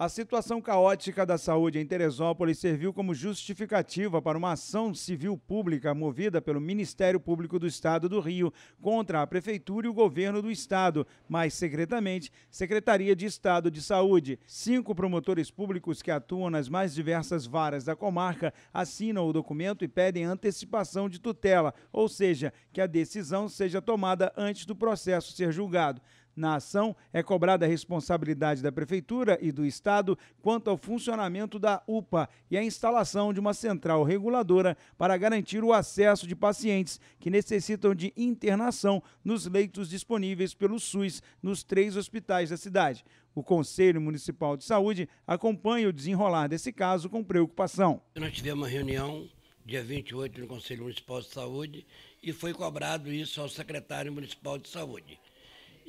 A situação caótica da saúde em Teresópolis serviu como justificativa para uma ação civil pública movida pelo Ministério Público do Estado do Rio contra a Prefeitura e o governo do Estado, mais secretamente, Secretaria de Estado de Saúde. Cinco promotores públicos que atuam nas mais diversas varas da comarca assinam o documento e pedem antecipação de tutela, ou seja, que a decisão seja tomada antes do processo ser julgado. Na ação, é cobrada a responsabilidade da Prefeitura e do Estado quanto ao funcionamento da UPA e a instalação de uma central reguladora para garantir o acesso de pacientes que necessitam de internação nos leitos disponíveis pelo SUS nos três hospitais da cidade. O Conselho Municipal de Saúde acompanha o desenrolar desse caso com preocupação. Nós tivemos uma reunião dia 28 no Conselho Municipal de Saúde e foi cobrado isso ao secretário municipal de saúde.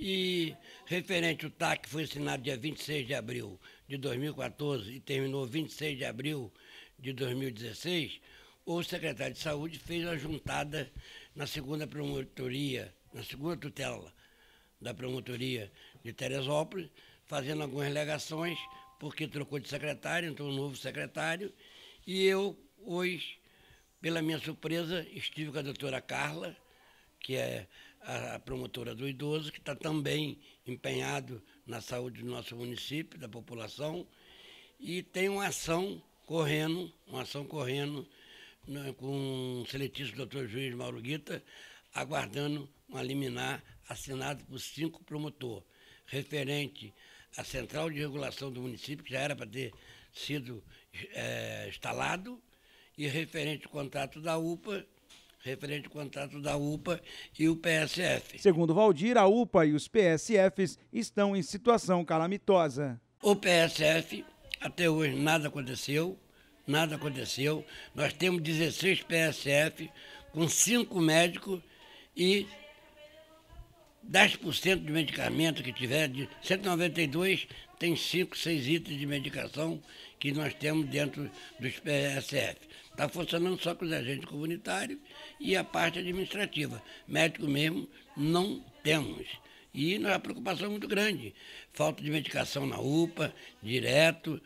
E referente ao TAC, foi assinado dia 26 de abril de 2014 e terminou 26 de abril de 2016, o secretário de Saúde fez a juntada na segunda promotoria, na segunda tutela da promotoria de Teresópolis, fazendo algumas alegações, porque trocou de secretário, entrou um novo secretário, e eu, hoje, pela minha surpresa, estive com a doutora Carla, que é a promotora do idoso, que está também empenhado na saúde do nosso município, da população, e tem uma ação correndo, uma ação correndo né, com o seletício doutor juiz Mauro Guita, aguardando uma liminar assinado por cinco promotores, referente à central de regulação do município, que já era para ter sido é, instalado, e referente ao contrato da UPA, referente ao contrato da UPA e o PSF. Segundo Valdir, a UPA e os PSFs estão em situação calamitosa. O PSF, até hoje nada aconteceu, nada aconteceu. Nós temos 16 PSF com cinco médicos e 10% de medicamento que tiver, de 192 tem 5, 6 itens de medicação que nós temos dentro dos PSF. Está funcionando só com os agentes comunitários e a parte administrativa. Médico mesmo não temos. E é uma preocupação muito grande. Falta de medicação na UPA, direto.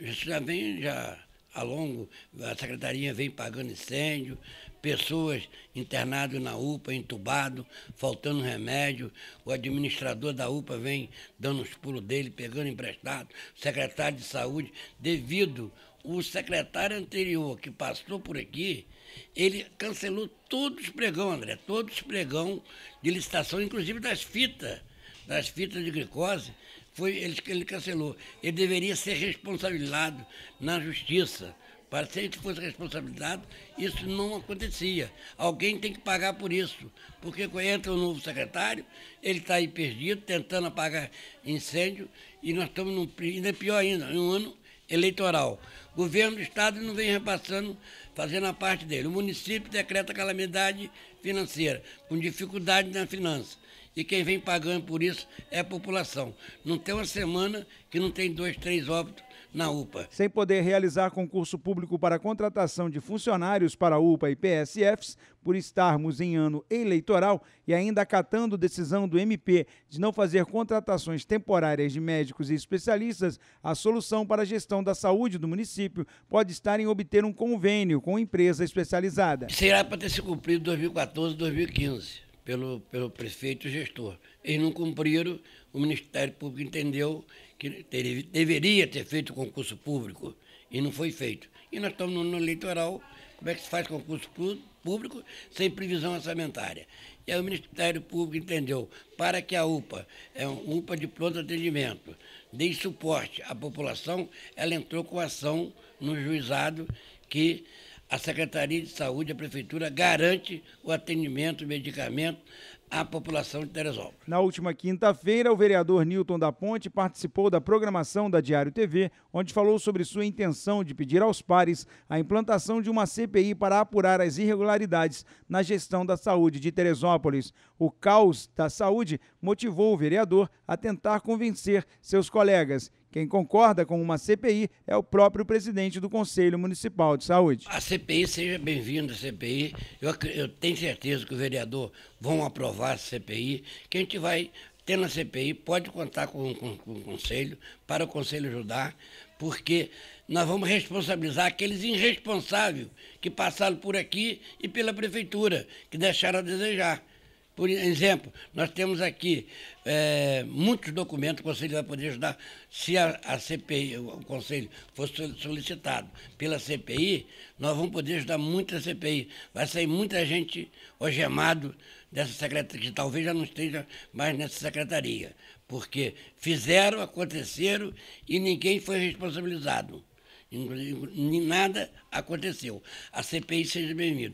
Isso já vem, já a longo, a secretaria vem pagando incêndio, pessoas internadas na UPA, entubado, faltando remédio, o administrador da UPA vem dando os pulos dele, pegando emprestado, o secretário de saúde, devido o secretário anterior que passou por aqui, ele cancelou todos os pregão, André, todos os pregão de licitação, inclusive das fitas, das fitas de glicose, foi, ele, ele cancelou. Ele deveria ser responsabilizado na justiça. Para se ele fosse responsabilizado, isso não acontecia. Alguém tem que pagar por isso. Porque entra o um novo secretário, ele está aí perdido, tentando apagar incêndio, e nós estamos num, ainda é pior ainda, em um ano eleitoral governo do Estado não vem repassando, fazendo a parte dele. O município decreta calamidade financeira, com dificuldade na finança. E quem vem pagando por isso é a população. Não tem uma semana que não tem dois, três óbitos na UPA. Sem poder realizar concurso público para contratação de funcionários para a UPA e PSFs, por estarmos em ano eleitoral e ainda acatando decisão do MP de não fazer contratações temporárias de médicos e especialistas, a solução para a gestão da saúde do município município pode estar em obter um convênio com empresa especializada. Será para ter se cumprido 2014, 2015, pelo, pelo prefeito e gestor. Eles não cumpriram, o Ministério Público entendeu que ter, deveria ter feito concurso público e não foi feito. E nós estamos no, no eleitoral, como é que se faz concurso público sem previsão orçamentária? E aí o Ministério Público entendeu, para que a UPA, é um UPA de pronto atendimento, dê suporte à população, ela entrou com ação no juizado que a Secretaria de Saúde, a Prefeitura, garante o atendimento, o medicamento à população de Teresópolis. Na última quinta-feira, o vereador Newton da Ponte participou da programação da Diário TV, onde falou sobre sua intenção de pedir aos pares a implantação de uma CPI para apurar as irregularidades na gestão da saúde de Teresópolis. O caos da saúde motivou o vereador a tentar convencer seus colegas quem concorda com uma CPI é o próprio presidente do Conselho Municipal de Saúde. A CPI, seja bem-vinda, CPI. Eu, eu tenho certeza que o vereador vão aprovar a CPI, que a gente vai ter na CPI, pode contar com, com, com o Conselho, para o Conselho ajudar, porque nós vamos responsabilizar aqueles irresponsáveis que passaram por aqui e pela Prefeitura, que deixaram a desejar. Por exemplo, nós temos aqui é, muitos documentos que o Conselho vai poder ajudar. Se a, a CPI, o Conselho, for solicitado pela CPI, nós vamos poder ajudar muito a CPI. Vai sair muita gente algemado dessa secretaria, que talvez já não esteja mais nessa secretaria, porque fizeram, aconteceram e ninguém foi responsabilizado. Nada aconteceu. A CPI seja bem-vinda.